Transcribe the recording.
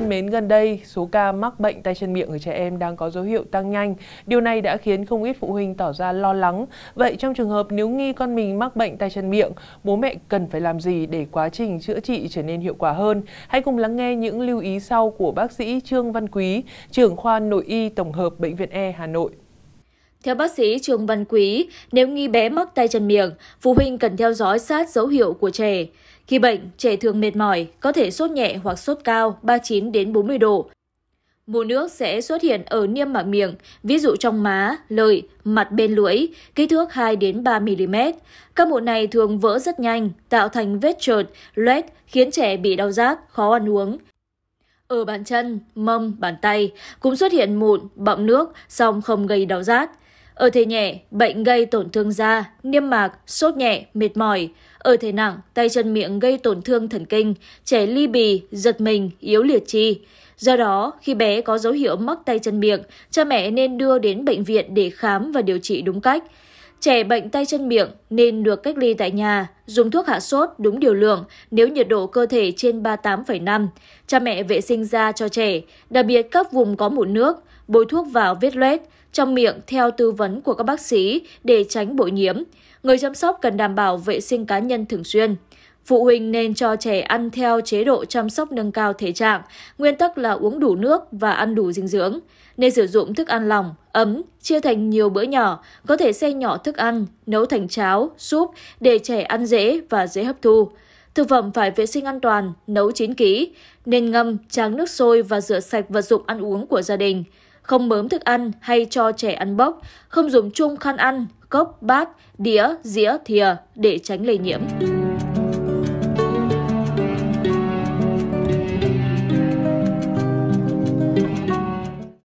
thân mến, gần đây số ca mắc bệnh tay chân miệng ở trẻ em đang có dấu hiệu tăng nhanh. Điều này đã khiến không ít phụ huynh tỏ ra lo lắng. Vậy trong trường hợp nếu nghi con mình mắc bệnh tay chân miệng, bố mẹ cần phải làm gì để quá trình chữa trị trở nên hiệu quả hơn? Hãy cùng lắng nghe những lưu ý sau của bác sĩ Trương Văn Quý, trưởng khoa nội y tổng hợp Bệnh viện E Hà Nội. Theo bác sĩ Trương Văn Quý, nếu nghi bé mắc tay chân miệng, phụ huynh cần theo dõi sát dấu hiệu của trẻ. Khi bệnh, trẻ thường mệt mỏi, có thể sốt nhẹ hoặc sốt cao 39 đến 40 độ. Mù nước sẽ xuất hiện ở niêm mạc miệng, ví dụ trong má, lợi, mặt bên lưỡi, kích thước 2 đến 3 mm. Các mụn này thường vỡ rất nhanh, tạo thành vết trượt, loét khiến trẻ bị đau rát, khó ăn uống. Ở bàn chân, mâm, bàn tay cũng xuất hiện mụn, bọng nước, song không gây đau rát ở thể nhẹ bệnh gây tổn thương da niêm mạc sốt nhẹ mệt mỏi ở thể nặng tay chân miệng gây tổn thương thần kinh trẻ ly bì giật mình yếu liệt chi do đó khi bé có dấu hiệu mắc tay chân miệng cha mẹ nên đưa đến bệnh viện để khám và điều trị đúng cách Trẻ bệnh tay chân miệng nên được cách ly tại nhà, dùng thuốc hạ sốt đúng điều lượng nếu nhiệt độ cơ thể trên 38,5. Cha mẹ vệ sinh da cho trẻ, đặc biệt các vùng có mụn nước, bôi thuốc vào vết loét, trong miệng theo tư vấn của các bác sĩ để tránh bội nhiễm. Người chăm sóc cần đảm bảo vệ sinh cá nhân thường xuyên. Phụ huynh nên cho trẻ ăn theo chế độ chăm sóc nâng cao thể trạng, nguyên tắc là uống đủ nước và ăn đủ dinh dưỡng. Nên sử dụng thức ăn lỏng, ấm, chia thành nhiều bữa nhỏ, có thể xay nhỏ thức ăn, nấu thành cháo, súp để trẻ ăn dễ và dễ hấp thu. Thực phẩm phải vệ sinh an toàn, nấu chín kỹ, nên ngâm, tráng nước sôi và rửa sạch vật dụng ăn uống của gia đình. Không mớm thức ăn hay cho trẻ ăn bốc, không dùng chung khăn ăn, cốc, bát, đĩa, dĩa, thìa để tránh lây nhiễm.